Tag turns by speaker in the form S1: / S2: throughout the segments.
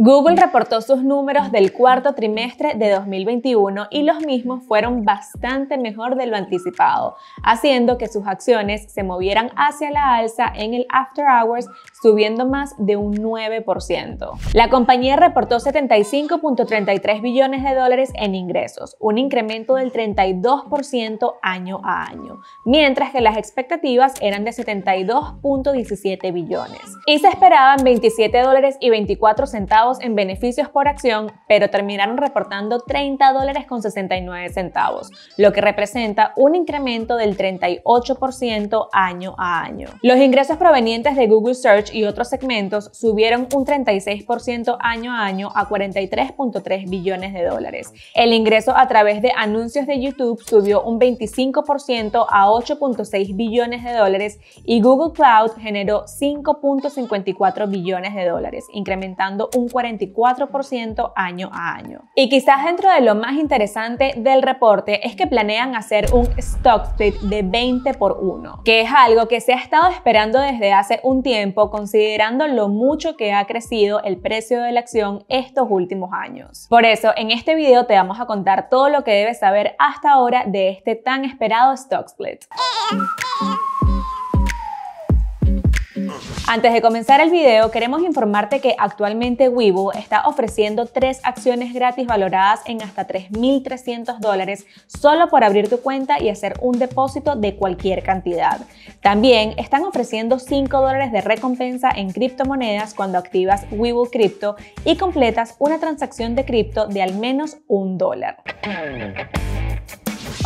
S1: Google reportó sus números del cuarto trimestre de 2021 y los mismos fueron bastante mejor de lo anticipado, haciendo que sus acciones se movieran hacia la alza en el after hours, subiendo más de un 9%. La compañía reportó 75.33 billones de dólares en ingresos, un incremento del 32% año a año, mientras que las expectativas eran de 72.17 billones. Y se esperaban 27 dólares y 24 centavos en beneficios por acción, pero terminaron reportando 30 dólares con 69 centavos, lo que representa un incremento del 38% año a año. Los ingresos provenientes de Google Search y otros segmentos subieron un 36% año a año a 43.3 billones de dólares. El ingreso a través de anuncios de YouTube subió un 25% a 8.6 billones de dólares y Google Cloud generó 5.54 billones de dólares, incrementando un 44% año a año. Y quizás dentro de lo más interesante del reporte es que planean hacer un stock split de 20 por 1, que es algo que se ha estado esperando desde hace un tiempo considerando lo mucho que ha crecido el precio de la acción estos últimos años. Por eso, en este video te vamos a contar todo lo que debes saber hasta ahora de este tan esperado stock split. Antes de comenzar el video, queremos informarte que actualmente Weibo está ofreciendo tres acciones gratis valoradas en hasta 3.300 solo por abrir tu cuenta y hacer un depósito de cualquier cantidad. También están ofreciendo 5 dólares de recompensa en criptomonedas cuando activas Weibo Crypto y completas una transacción de cripto de al menos un dólar.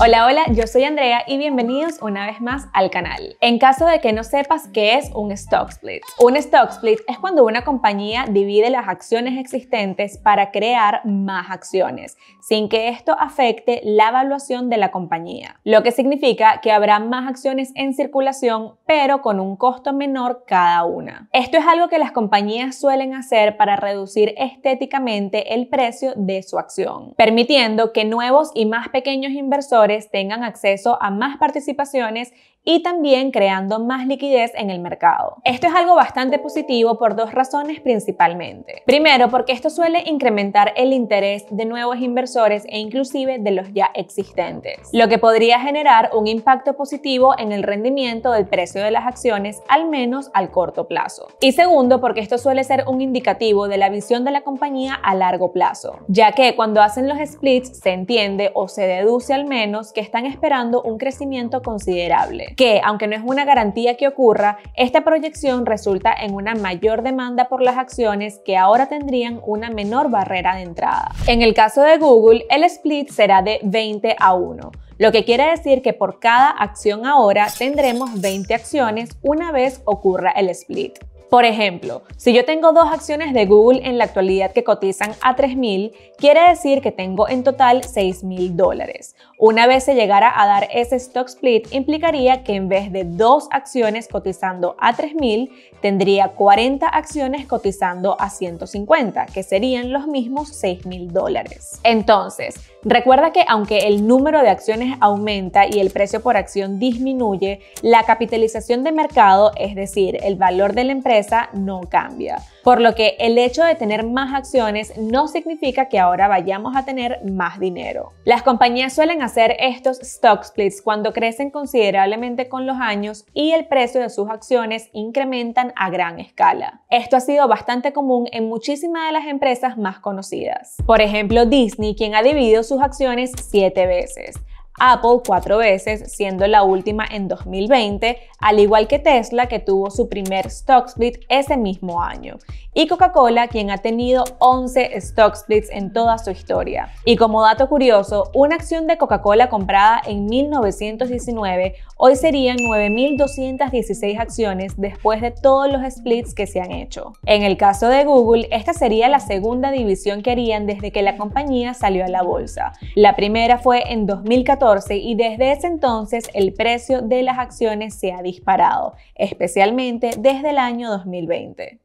S1: Hola, hola, yo soy Andrea y bienvenidos una vez más al canal. En caso de que no sepas qué es un stock split, un stock split es cuando una compañía divide las acciones existentes para crear más acciones, sin que esto afecte la evaluación de la compañía, lo que significa que habrá más acciones en circulación, pero con un costo menor cada una. Esto es algo que las compañías suelen hacer para reducir estéticamente el precio de su acción, permitiendo que nuevos y más pequeños inversores tengan acceso a más participaciones y también creando más liquidez en el mercado. Esto es algo bastante positivo por dos razones principalmente. Primero, porque esto suele incrementar el interés de nuevos inversores e inclusive de los ya existentes, lo que podría generar un impacto positivo en el rendimiento del precio de las acciones, al menos al corto plazo. Y segundo, porque esto suele ser un indicativo de la visión de la compañía a largo plazo, ya que cuando hacen los splits se entiende o se deduce al menos que están esperando un crecimiento considerable que, aunque no es una garantía que ocurra, esta proyección resulta en una mayor demanda por las acciones que ahora tendrían una menor barrera de entrada. En el caso de Google, el split será de 20 a 1, lo que quiere decir que por cada acción ahora tendremos 20 acciones una vez ocurra el split. Por ejemplo, si yo tengo dos acciones de Google en la actualidad que cotizan a 3.000, quiere decir que tengo en total 6.000 dólares. Una vez se llegara a dar ese stock split, implicaría que en vez de dos acciones cotizando a 3.000, tendría 40 acciones cotizando a 150, que serían los mismos 6.000 dólares. Entonces, recuerda que aunque el número de acciones aumenta y el precio por acción disminuye, la capitalización de mercado, es decir, el valor de la empresa, no cambia. Por lo que el hecho de tener más acciones no significa que ahora vayamos a tener más dinero. Las compañías suelen hacer estos stock splits cuando crecen considerablemente con los años y el precio de sus acciones incrementan a gran escala. Esto ha sido bastante común en muchísimas de las empresas más conocidas. Por ejemplo, Disney, quien ha dividido sus acciones siete veces. Apple cuatro veces, siendo la última en 2020, al igual que Tesla, que tuvo su primer stock split ese mismo año, y Coca-Cola, quien ha tenido 11 stock splits en toda su historia. Y como dato curioso, una acción de Coca-Cola comprada en 1919 hoy serían 9.216 acciones después de todos los splits que se han hecho. En el caso de Google, esta sería la segunda división que harían desde que la compañía salió a la bolsa. La primera fue en 2014 y desde ese entonces el precio de las acciones se ha disparado, especialmente desde el año 2020.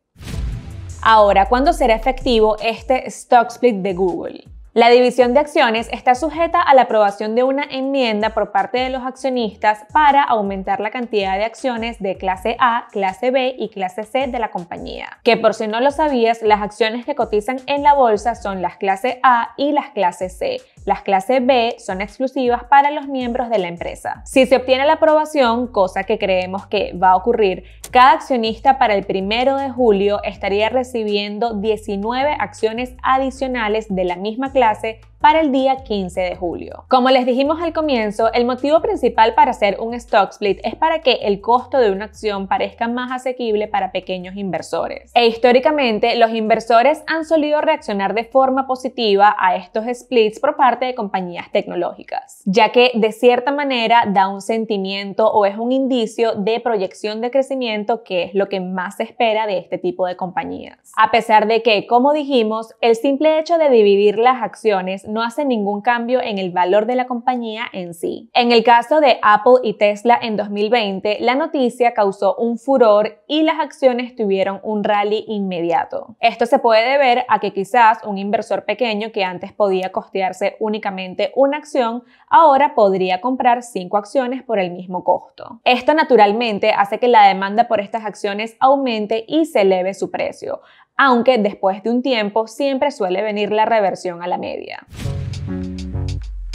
S1: Ahora, ¿cuándo será efectivo este stock split de Google? La división de acciones está sujeta a la aprobación de una enmienda por parte de los accionistas para aumentar la cantidad de acciones de clase A, clase B y clase C de la compañía. Que por si no lo sabías, las acciones que cotizan en la bolsa son las clase A y las clase C. Las clases B son exclusivas para los miembros de la empresa. Si se obtiene la aprobación, cosa que creemos que va a ocurrir, cada accionista para el primero de julio estaría recibiendo 19 acciones adicionales de la misma clase hace para el día 15 de julio. Como les dijimos al comienzo, el motivo principal para hacer un stock split es para que el costo de una acción parezca más asequible para pequeños inversores. E históricamente, los inversores han solido reaccionar de forma positiva a estos splits por parte de compañías tecnológicas, ya que de cierta manera da un sentimiento o es un indicio de proyección de crecimiento que es lo que más se espera de este tipo de compañías. A pesar de que, como dijimos, el simple hecho de dividir las acciones no hace ningún cambio en el valor de la compañía en sí. En el caso de Apple y Tesla en 2020, la noticia causó un furor y las acciones tuvieron un rally inmediato. Esto se puede deber a que quizás un inversor pequeño que antes podía costearse únicamente una acción, ahora podría comprar cinco acciones por el mismo costo. Esto naturalmente hace que la demanda por estas acciones aumente y se eleve su precio, aunque después de un tiempo siempre suele venir la reversión a la media.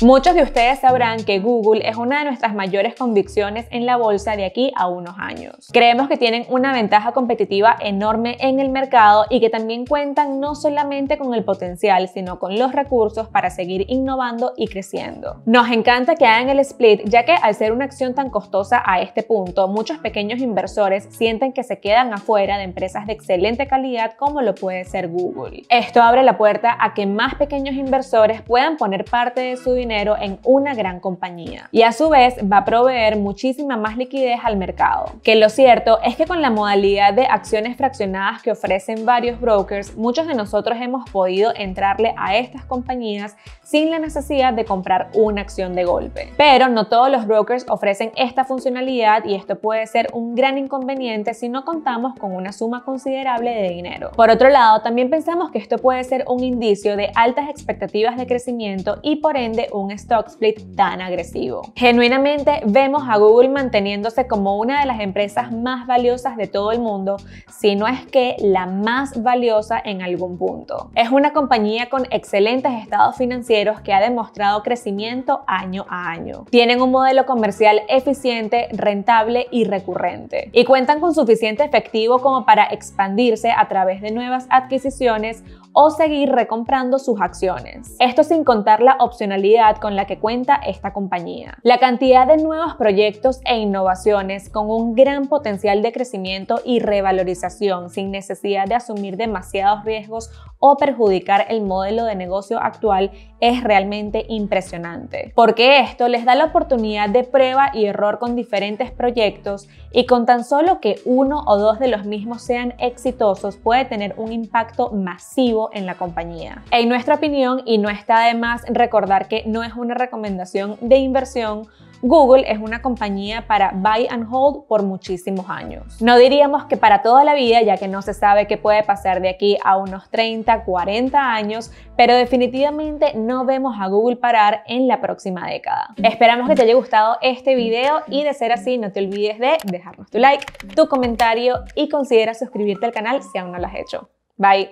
S1: Muchos de ustedes sabrán mm. que Google es una de nuestras mayores convicciones en la bolsa de aquí a unos años. Creemos que tienen una ventaja competitiva enorme en el mercado y que también cuentan no solamente con el potencial, sino con los recursos para seguir innovando y creciendo. Nos encanta que hagan el split, ya que al ser una acción tan costosa a este punto, muchos pequeños inversores sienten que se quedan afuera de empresas de excelente calidad como lo puede ser Google. Esto abre la puerta a que más pequeños inversores puedan poner parte de su dinero en una gran compañía y a su vez va a proveer muchísima más liquidez al mercado. Que lo cierto es que con la modalidad de acciones fraccionadas que ofrecen varios brokers, muchos de nosotros hemos podido entrarle a estas compañías sin la necesidad de comprar una acción de golpe. Pero no todos los brokers ofrecen esta funcionalidad y esto puede ser un gran inconveniente si no contamos con una suma considerable de dinero. Por otro lado, también pensamos que esto puede ser un indicio de altas expectativas de crecimiento y por ende un un stock split tan agresivo. Genuinamente vemos a Google manteniéndose como una de las empresas más valiosas de todo el mundo, si no es que la más valiosa en algún punto. Es una compañía con excelentes estados financieros que ha demostrado crecimiento año a año. Tienen un modelo comercial eficiente, rentable y recurrente. Y cuentan con suficiente efectivo como para expandirse a través de nuevas adquisiciones o seguir recomprando sus acciones. Esto sin contar la opcionalidad con la que cuenta esta compañía. La cantidad de nuevos proyectos e innovaciones con un gran potencial de crecimiento y revalorización sin necesidad de asumir demasiados riesgos o perjudicar el modelo de negocio actual es realmente impresionante, porque esto les da la oportunidad de prueba y error con diferentes proyectos y con tan solo que uno o dos de los mismos sean exitosos puede tener un impacto masivo en la compañía. En nuestra opinión, y no está de más recordar que no es una recomendación de inversión, Google es una compañía para buy and hold por muchísimos años. No diríamos que para toda la vida, ya que no se sabe qué puede pasar de aquí a unos 30, 40 años, pero definitivamente no vemos a Google parar en la próxima década. Esperamos que te haya gustado este video y de ser así no te olvides de dejarnos tu like, tu comentario y considera suscribirte al canal si aún no lo has hecho. Bye.